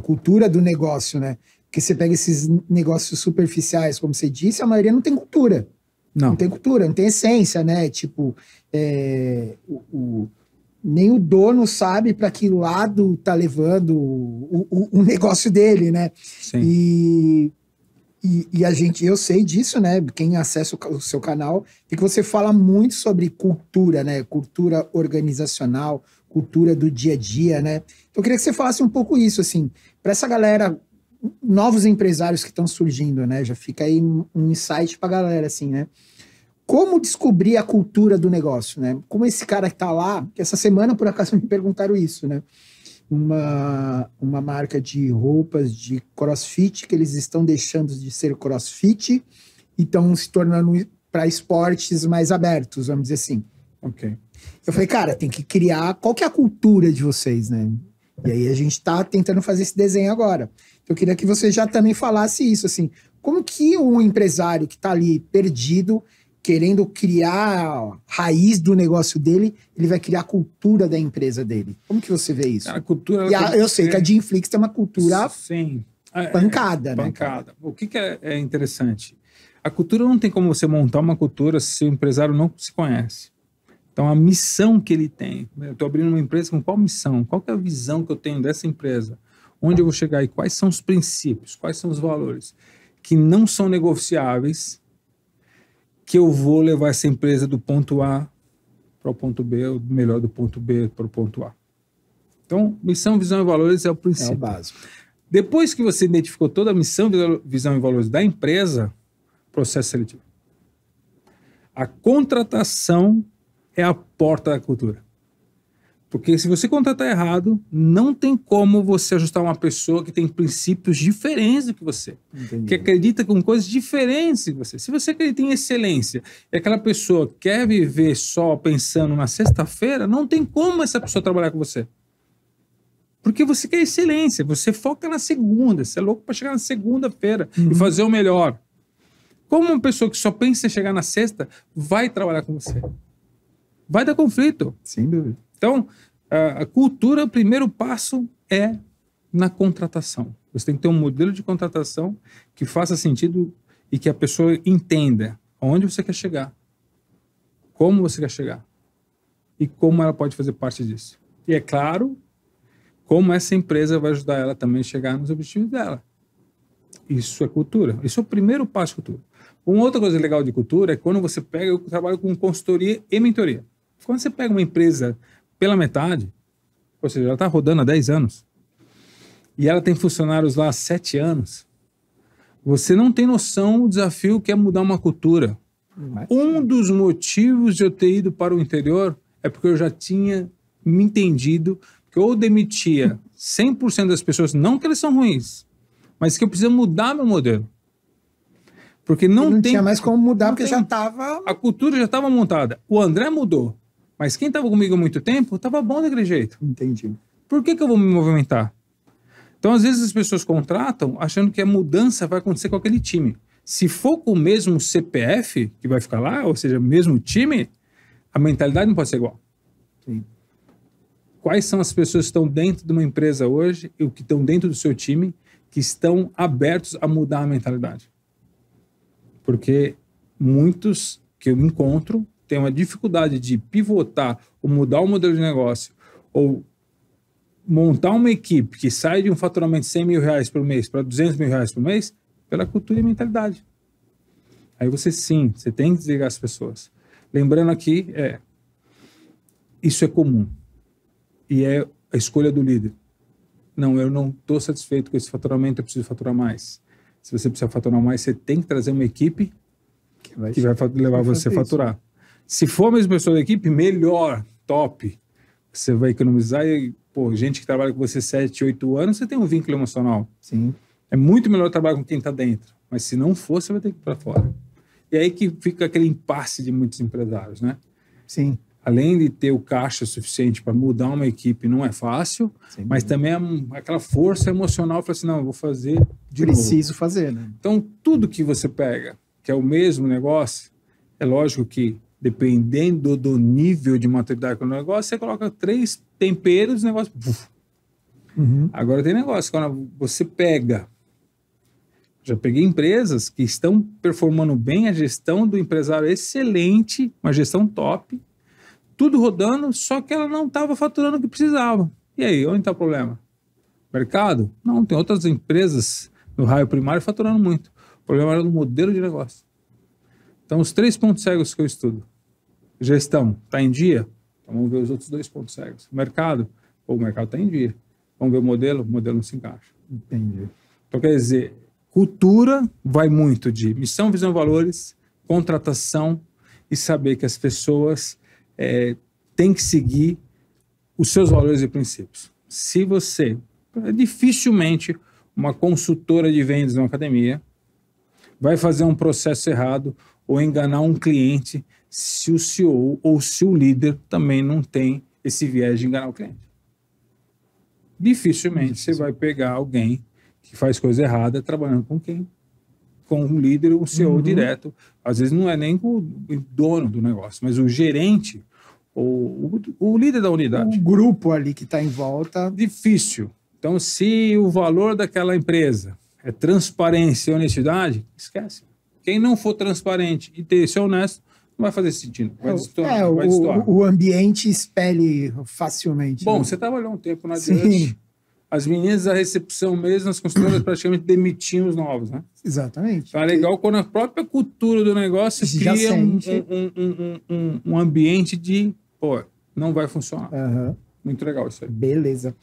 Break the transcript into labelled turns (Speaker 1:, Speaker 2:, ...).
Speaker 1: a cultura do negócio, né? Porque você pega esses negócios superficiais, como você disse, a maioria não tem cultura. Não, não tem cultura, não tem essência, né? Tipo, é, o, o, nem o dono sabe para que lado tá levando o, o, negócio dele, né? Sim. E e, e, a gente, eu sei disso, né? Quem acessa o, o, seu canal, e que você fala muito sobre cultura, né? Cultura organizacional, cultura do dia a dia, né? Então, eu queria que você falasse um pouco isso, assim, para essa galera, novos empresários que estão surgindo, né? Já fica aí um insight para a galera, assim, né? Como descobrir a cultura do negócio, né? Como esse cara que está lá, que essa semana, por acaso, me perguntaram isso, né? uma, uma marca de roupas de crossfit, que eles estão deixando de ser crossfit e estão se tornando para esportes mais abertos, vamos dizer assim. Ok. Eu falei, cara, tem que criar qual que é a cultura de vocês, né? E aí a gente está tentando fazer esse desenho agora. eu queria que você já também falasse isso, assim, como que um empresário que está ali perdido, querendo criar raiz do negócio dele, ele vai criar a cultura da empresa dele. Como que você vê
Speaker 2: isso? a cultura. E a, eu sei que a Dinflix tem uma cultura Sim. pancada, é, é, né? Pancada. O que, que é, é, interessante? A cultura não tem como você montar uma cultura se o empresário não se conhece. Então, a missão que ele tem. Eu estou abrindo uma empresa com qual missão? Qual é a visão que eu tenho dessa empresa? Onde eu vou chegar e quais são os princípios? Quais são os valores? Que não são negociáveis que eu vou levar essa empresa do ponto A para o ponto B, ou melhor, do ponto B para o ponto A. Então, missão, visão e valores é o princípio. É o básico. Depois que você identificou toda a missão, visão e valores da empresa, processo seletivo. A contratação é a porta da cultura. Porque se você contratar errado, não tem como você ajustar uma pessoa que tem princípios diferentes do que você, Entendi. que acredita com coisas diferentes do que você. Se você acredita em excelência e aquela pessoa quer viver só pensando na sexta-feira, não tem como essa pessoa trabalhar com você. Porque você quer excelência, você foca na segunda, você é louco para chegar na segunda-feira uhum. e fazer o melhor. Como uma pessoa que só pensa em chegar na sexta vai trabalhar com você? Vai dar conflito. Sem dúvida. Então, a cultura, o primeiro passo é na contratação. Você tem que ter um modelo de contratação que faça sentido e que a pessoa entenda aonde você quer chegar, como você quer chegar e como ela pode fazer parte disso. E é claro, como essa empresa vai ajudar ela também a chegar nos objetivos dela. Isso é cultura. Isso é o primeiro passo de cultura. Uma outra coisa legal de cultura é quando você pega, eu trabalho com consultoria e mentoria. Quando você pega uma empresa pela metade. Ou seja, ela está rodando há 10 anos. E ela tem funcionários lá há 7 anos. Você não tem noção do desafio que é mudar uma cultura. Mas... Um dos motivos de eu ter ido para o interior é porque eu já tinha me entendido que eu demitia 100% das pessoas, não que eles são ruins, mas que eu preciso mudar meu modelo. Porque não, não tem. tinha mais como mudar, porque tem. já estava. A cultura já estava montada. O André mudou. Mas quem estava comigo há muito tempo, estava bom daquele jeito. Entendi. Por que, que eu vou me movimentar? Então, às vezes, as pessoas contratam achando que a mudança vai acontecer com aquele time. Se for com o mesmo CPF que vai ficar lá, ou seja, o mesmo time, a mentalidade não pode ser igual. Sim. Quais são as pessoas que estão dentro de uma empresa hoje e que estão dentro do seu time que estão abertos a mudar a mentalidade? Porque muitos que eu encontro tem uma dificuldade de pivotar ou mudar o modelo de negócio ou montar uma equipe que sai de um faturamento de 100 mil reais por mês para 200 mil reais por mês, pela cultura e mentalidade. Aí você sim, você tem que desligar as pessoas. Lembrando aqui, é, isso é comum. E é a escolha do líder. Não, eu não estou satisfeito com esse faturamento, eu preciso faturar mais. Se você precisa faturar mais, você tem que trazer uma equipe que vai, que vai levar você a faturar. Se for mesma pessoa da equipe, melhor, top. Você vai economizar e, pô, gente que trabalha com você 7, 8 anos, você tem um vínculo emocional. Sim. É muito melhor trabalhar com quem está dentro. Mas se não for, você vai ter que ir para fora. E aí que fica aquele impasse de muitos empresários, né? Sim. Além de ter o caixa suficiente para mudar uma equipe, não é fácil, Sim. mas também é aquela força emocional para assim, não, vou fazer de Preciso novo. fazer, né? Então, tudo que você pega, que é o mesmo negócio, é lógico que dependendo do nível de maturidade do negócio, você coloca três temperos e o negócio. Uhum. Agora tem negócio, quando você pega. Já peguei empresas que estão performando bem a gestão do empresário é excelente, uma gestão top, tudo rodando, só que ela não estava faturando o que precisava. E aí, onde está o problema? Mercado? Não, tem outras empresas no raio primário faturando muito. O problema era no modelo de negócio. Então, os três pontos cegos que eu estudo. Gestão, está em dia? Então vamos ver os outros dois pontos cegos. Mercado, Pô, o mercado está em dia. Vamos ver o modelo, o modelo não se encaixa. Entendi. Então quer dizer, cultura vai muito de missão, visão, valores, contratação e saber que as pessoas é, têm que seguir os seus valores e princípios. Se você, é dificilmente uma consultora de vendas em uma academia vai fazer um processo errado ou enganar um cliente se o CEO ou se o líder também não tem esse viés de enganar o cliente. Dificilmente você vai pegar alguém que faz coisa errada trabalhando com quem? Com um líder ou um CEO uhum. direto. Às vezes não é nem o dono do negócio, mas o gerente ou o, líder da unidade. O grupo ali que está em volta. Difícil. Então, se o valor daquela empresa é transparência e honestidade, esquece. Quem não for transparente e ter ser honesto, não vai fazer sentido. Vai, é, distorcer, é, vai o,
Speaker 1: o, ambiente espelhe facilmente. Bom, né? você
Speaker 2: trabalhou um tempo na Diante. As meninas da recepção mesmo, as consultoras praticamente demitiam os novos, né?
Speaker 1: Exatamente.
Speaker 2: Então é legal quando a própria cultura do negócio Já cria um, um, um, um, ambiente de, pô, não vai funcionar. Uhum. Muito legal isso aí. Beleza.